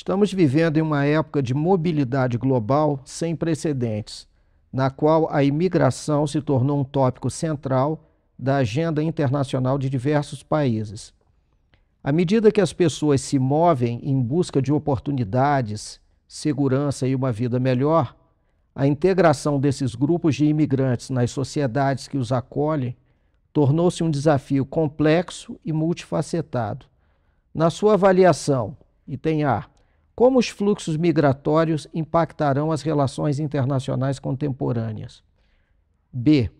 Estamos vivendo em uma época de mobilidade global sem precedentes, na qual a imigração se tornou um tópico central da agenda internacional de diversos países. À medida que as pessoas se movem em busca de oportunidades, segurança e uma vida melhor, a integração desses grupos de imigrantes nas sociedades que os acolhem tornou-se um desafio complexo e multifacetado. Na sua avaliação, item A, como os fluxos migratórios impactarão as relações internacionais contemporâneas? B.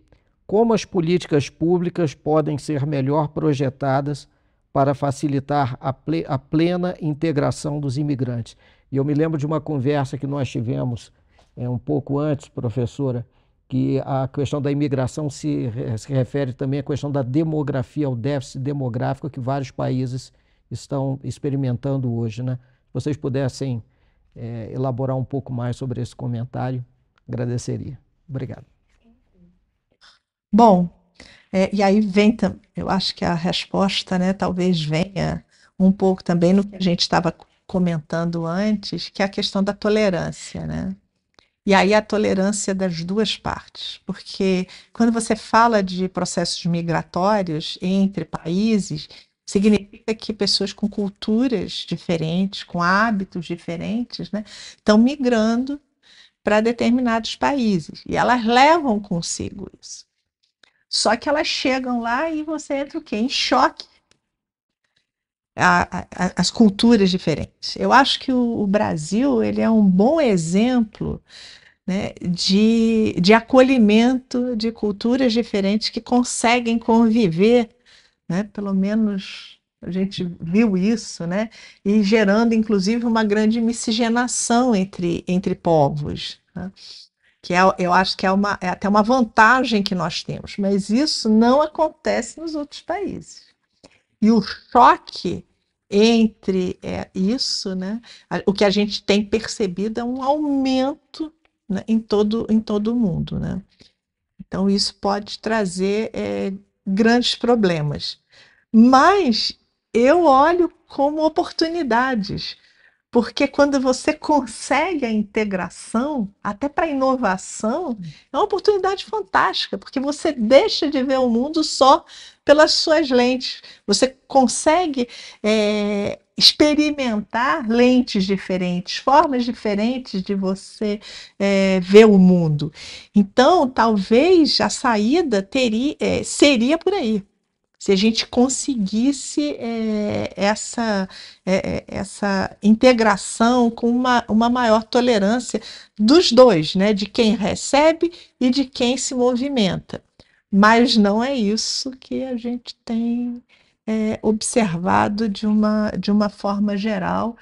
Como as políticas públicas podem ser melhor projetadas para facilitar a, ple a plena integração dos imigrantes? E eu me lembro de uma conversa que nós tivemos é, um pouco antes, professora, que a questão da imigração se, se, refere também à questão da demografia, ao déficit demográfico que vários países estão experimentando hoje, né? vocês pudessem é, elaborar um pouco mais sobre esse comentário, agradeceria. Obrigado. Bom, é, e aí vem, eu acho que a resposta, né, talvez venha um pouco também no que a gente estava comentando antes, que é a questão da tolerância, né? E aí a tolerância das duas partes, porque quando você fala de processos migratórios entre países, significa que pessoas com culturas diferentes, com hábitos diferentes, né, estão migrando para determinados países e elas levam consigo isso. Só que elas chegam lá e você entra o quê? Em choque. A, a, as culturas diferentes. Eu acho que o, o Brasil ele é um bom exemplo né, de, de acolhimento de culturas diferentes que conseguem conviver né? Pelo menos a gente viu isso, né? E gerando, inclusive, uma grande miscigenação entre, entre povos, né? que é, eu acho que é, uma, é até uma vantagem que nós temos, mas isso não acontece nos outros países. E o choque entre é, isso, né? O que a gente tem percebido é um aumento né? em todo em todo o mundo, né? Então isso pode trazer é, grandes problemas. Mas eu olho como oportunidades, porque quando você consegue a integração, até para inovação, é uma oportunidade fantástica, porque você deixa de ver o mundo só pelas suas lentes, você consegue é, experimentar lentes diferentes, formas diferentes de você é, ver o mundo. Então, talvez a saída teria, é, seria por aí. Se a gente conseguisse é, essa, é, é, essa integração com uma, uma maior tolerância dos dois, né? de quem recebe e de quem se movimenta. Mas não é isso que a gente tem é, observado de uma, de uma forma geral,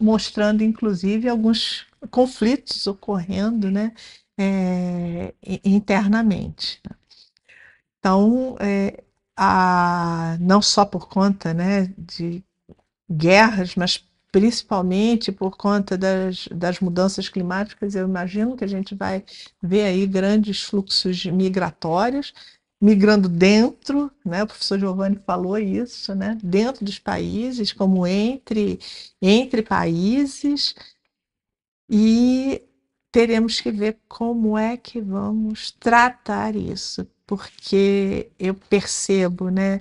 mostrando inclusive alguns conflitos ocorrendo né, é, internamente. Né. Então, é, a, não só por conta né, de guerras, mas principalmente por conta das, das mudanças climáticas, eu imagino que a gente vai ver aí grandes fluxos migratórios migrando dentro, né? O professor Giovanni falou isso, né? Dentro dos países, como entre entre países, e teremos que ver como é que vamos tratar isso, porque eu percebo, né,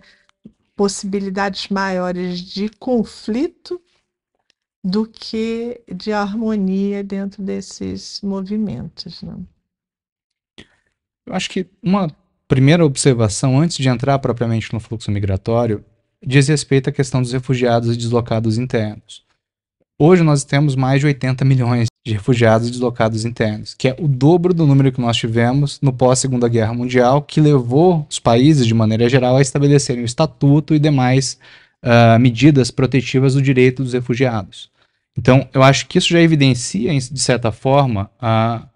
possibilidades maiores de conflito do que de harmonia dentro desses movimentos, né? Eu acho que uma primeira observação, antes de entrar propriamente no fluxo migratório, diz respeito à questão dos refugiados e deslocados internos. Hoje nós temos mais de 80 milhões de refugiados e deslocados internos, que é o dobro do número que nós tivemos no pós-Segunda Guerra Mundial, que levou os países, de maneira geral, a estabelecerem o estatuto e demais uh, medidas protetivas do direito dos refugiados. Então, eu acho que isso já evidencia, de certa forma, a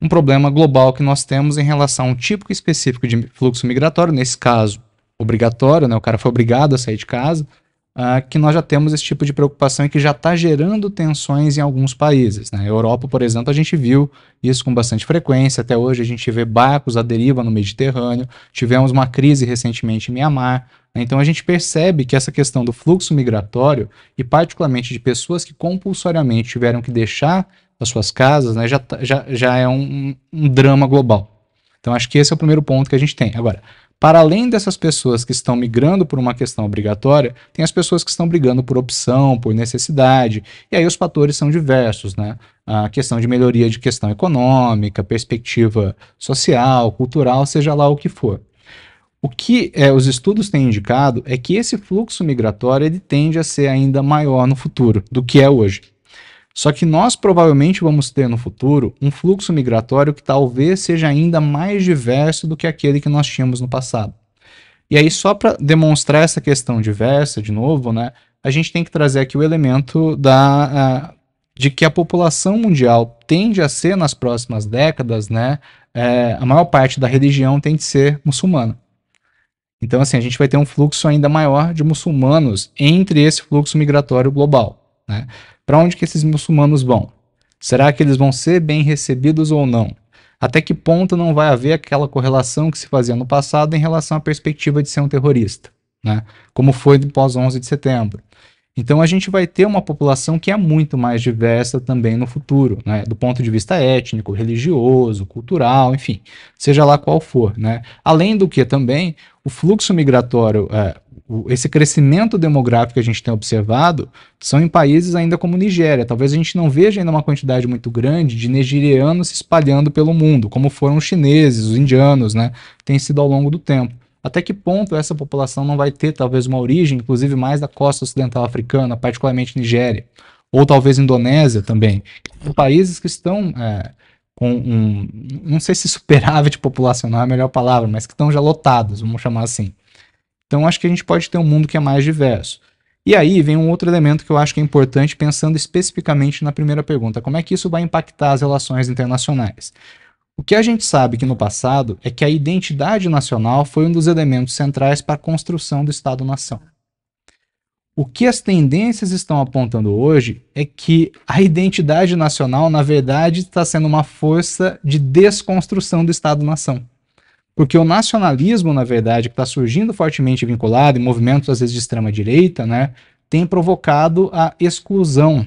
um problema global que nós temos em relação a um tipo específico de fluxo migratório, nesse caso, obrigatório, né? o cara foi obrigado a sair de casa, uh, que nós já temos esse tipo de preocupação e que já está gerando tensões em alguns países. Na né? Europa, por exemplo, a gente viu isso com bastante frequência, até hoje a gente vê barcos à deriva no Mediterrâneo, tivemos uma crise recentemente em Mianmar, né? então a gente percebe que essa questão do fluxo migratório, e particularmente de pessoas que compulsoriamente tiveram que deixar as suas casas, né, já, tá, já, já é um, um drama global. Então, acho que esse é o primeiro ponto que a gente tem. Agora, para além dessas pessoas que estão migrando por uma questão obrigatória, tem as pessoas que estão brigando por opção, por necessidade, e aí os fatores são diversos, né? A questão de melhoria de questão econômica, perspectiva social, cultural, seja lá o que for. O que é, os estudos têm indicado é que esse fluxo migratório ele tende a ser ainda maior no futuro do que é hoje. Só que nós provavelmente vamos ter no futuro um fluxo migratório que talvez seja ainda mais diverso do que aquele que nós tínhamos no passado. E aí, só para demonstrar essa questão diversa, de novo, né, a gente tem que trazer aqui o elemento da, uh, de que a população mundial tende a ser, nas próximas décadas, né, é, a maior parte da religião tem de ser muçulmana. Então, assim, a gente vai ter um fluxo ainda maior de muçulmanos entre esse fluxo migratório global. Né? Para onde que esses muçulmanos vão? Será que eles vão ser bem recebidos ou não? Até que ponto não vai haver aquela correlação que se fazia no passado em relação à perspectiva de ser um terrorista, né? Como foi pós 11 de setembro. Então a gente vai ter uma população que é muito mais diversa também no futuro, né? do ponto de vista étnico, religioso, cultural, enfim, seja lá qual for. Né? Além do que também o fluxo migratório é, esse crescimento demográfico que a gente tem observado são em países ainda como Nigéria. Talvez a gente não veja ainda uma quantidade muito grande de nigerianos se espalhando pelo mundo, como foram os chineses, os indianos, né? Tem sido ao longo do tempo. Até que ponto essa população não vai ter talvez uma origem, inclusive mais da costa ocidental africana, particularmente Nigéria, ou talvez Indonésia também, países que estão é, com um, não sei se superávit populacional é a melhor palavra, mas que estão já lotados, vamos chamar assim. Então acho que a gente pode ter um mundo que é mais diverso. E aí vem um outro elemento que eu acho que é importante, pensando especificamente na primeira pergunta: como é que isso vai impactar as relações internacionais? O que a gente sabe que no passado é que a identidade nacional foi um dos elementos centrais para a construção do Estado-nação. O que as tendências estão apontando hoje é que a identidade nacional, na verdade, está sendo uma força de desconstrução do Estado-nação. Porque o nacionalismo, na verdade, que está surgindo fortemente vinculado em movimentos, às vezes, de extrema-direita, né, tem provocado a exclusão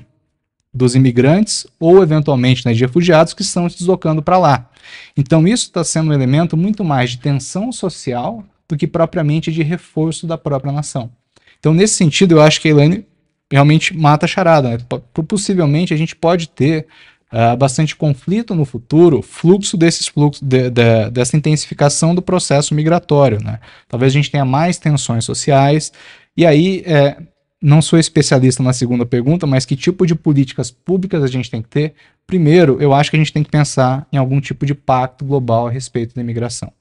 dos imigrantes ou, eventualmente, né, de refugiados que estão se deslocando para lá. Então, isso está sendo um elemento muito mais de tensão social do que propriamente de reforço da própria nação. Então, nesse sentido, eu acho que a Elaine realmente mata a charada. Né? Possivelmente, a gente pode ter uh, bastante conflito no futuro, fluxo desses fluxos, de, de, dessa intensificação do processo migratório. Né? Talvez a gente tenha mais tensões sociais, e aí é, não sou especialista na segunda pergunta, mas que tipo de políticas públicas a gente tem que ter? Primeiro, eu acho que a gente tem que pensar em algum tipo de pacto global a respeito da imigração.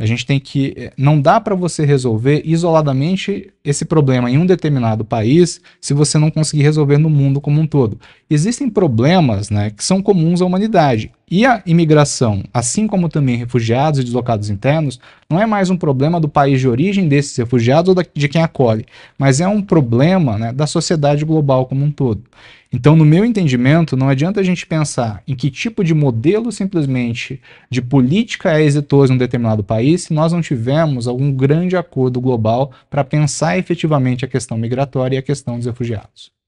A gente tem que. Eh, não dá para você resolver isoladamente esse problema em um determinado país se você não conseguir resolver no mundo como um todo. Existem problemas né, que são comuns à humanidade. E a imigração, assim como também refugiados e deslocados internos, não é mais um problema do país de origem desses refugiados ou de quem acolhe, mas é um problema né, da sociedade global como um todo. Então, no meu entendimento, não adianta a gente pensar em que tipo de modelo simplesmente de política é exitoso em um determinado país se nós não tivermos algum grande acordo global para pensar efetivamente a questão migratória e a questão dos refugiados.